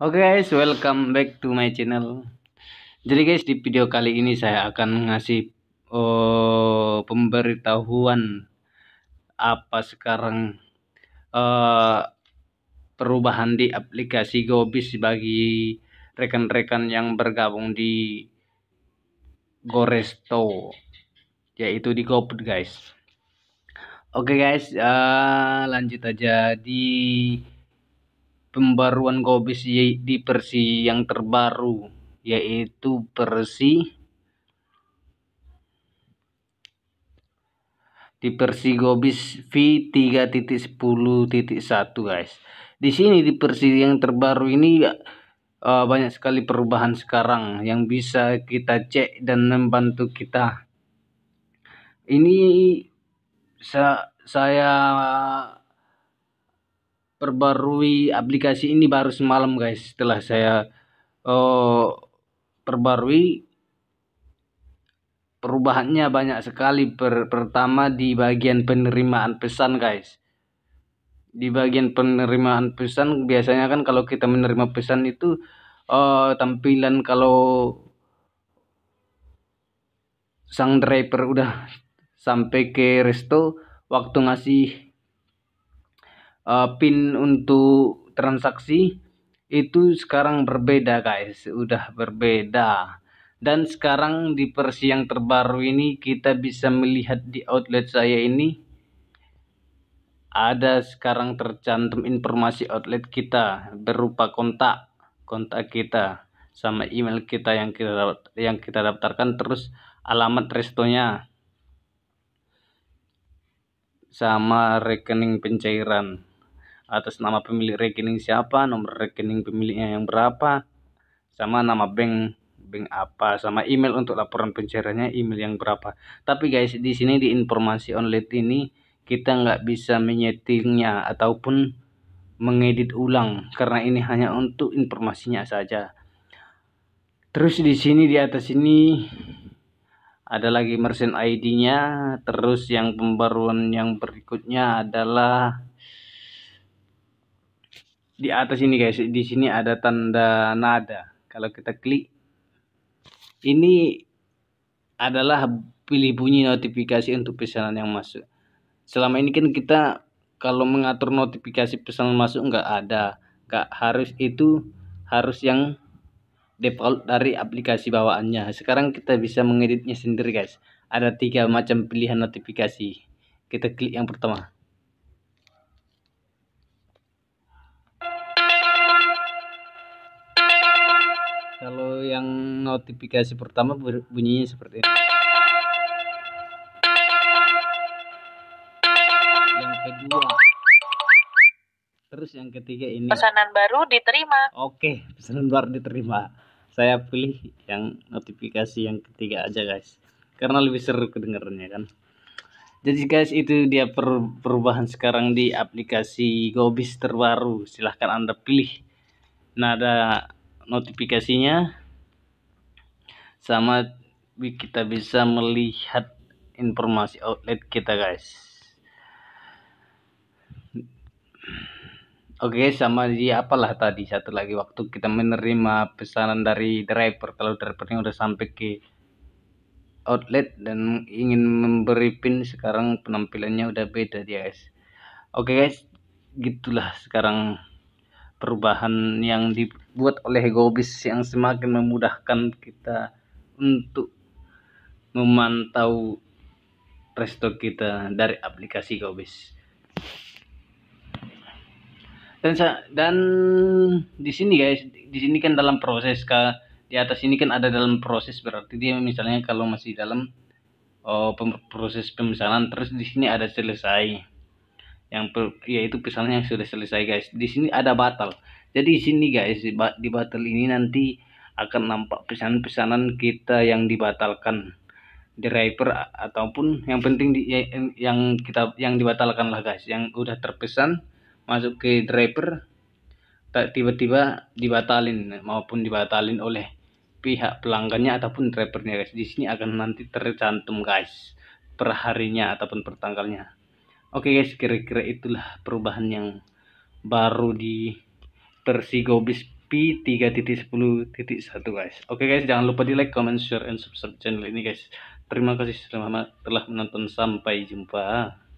Oke okay guys, welcome back to my channel. Jadi guys, di video kali ini saya akan ngasih uh, pemberitahuan apa sekarang uh, perubahan di aplikasi Gobis bagi rekan-rekan yang bergabung di Goresto yaitu di GoPut guys. Oke okay guys, uh, lanjut aja di pembaruan Gobis di versi yang terbaru yaitu versi di versi Gobis V3.10.1 guys. Di sini di versi yang terbaru ini uh, banyak sekali perubahan sekarang yang bisa kita cek dan membantu kita. Ini sa saya perbarui aplikasi ini baru semalam guys setelah saya uh, perbarui perubahannya banyak sekali per pertama di bagian penerimaan pesan guys di bagian penerimaan pesan biasanya kan kalau kita menerima pesan itu uh, tampilan kalau sang driver udah sampai ke resto waktu ngasih Eh, pin untuk transaksi itu sekarang berbeda guys udah berbeda dan sekarang di versi yang terbaru ini kita bisa melihat di outlet saya ini ada sekarang tercantum informasi outlet kita berupa kontak kontak kita sama email kita yang kita yang kita daftarkan terus alamat restonya sama rekening pencairan atas nama pemilik rekening siapa, nomor rekening pemiliknya yang berapa, sama nama bank bank apa, sama email untuk laporan pencairannya email yang berapa. Tapi guys, di sini di informasi online ini kita nggak bisa menyetingnya ataupun mengedit ulang karena ini hanya untuk informasinya saja. Terus di sini di atas ini ada lagi merchant ID-nya, terus yang pembaruan yang berikutnya adalah di atas ini guys di sini ada tanda nada kalau kita klik ini adalah pilih bunyi notifikasi untuk pesanan yang masuk selama ini kan kita kalau mengatur notifikasi pesanan masuk nggak ada nggak harus itu harus yang default dari aplikasi bawaannya sekarang kita bisa mengeditnya sendiri guys ada tiga macam pilihan notifikasi kita klik yang pertama Kalau yang notifikasi pertama bunyinya seperti ini. Yang kedua. Terus yang ketiga ini. Pesanan baru diterima. Oke, pesanan baru diterima. Saya pilih yang notifikasi yang ketiga aja, guys. Karena lebih seru kedengarannya kan. Jadi guys itu dia per perubahan sekarang di aplikasi Gobis terbaru. Silahkan Anda pilih nada notifikasinya sama kita bisa melihat informasi outlet kita guys oke okay, sama di apalah tadi satu lagi waktu kita menerima pesanan dari driver kalau drivernya udah sampai ke outlet dan ingin memberi pin sekarang penampilannya udah beda dia guys oke okay guys gitulah sekarang perubahan yang dibuat oleh Gobis yang semakin memudahkan kita untuk memantau resto kita dari aplikasi Gobis. Dan dan di sini guys, di sini kan dalam proses ke di atas ini kan ada dalam proses berarti dia misalnya kalau masih dalam oh, proses pemesanan terus di sini ada selesai yang per, yaitu pesanan yang sudah selesai guys di sini ada batal jadi di sini guys di, batal ini nanti akan nampak pesanan pesanan kita yang dibatalkan driver ataupun yang penting di, ya, yang kita yang dibatalkan lah guys yang udah terpesan masuk ke driver tak tiba-tiba dibatalin maupun dibatalin oleh pihak pelanggannya ataupun drivernya guys di sini akan nanti tercantum guys perharinya ataupun pertanggalnya Oke okay guys, kira-kira itulah perubahan yang baru di versi sepuluh titik 3.10.1 guys. Oke okay guys, jangan lupa di like, comment, share, and subscribe channel ini guys. Terima kasih telah menonton. Sampai jumpa.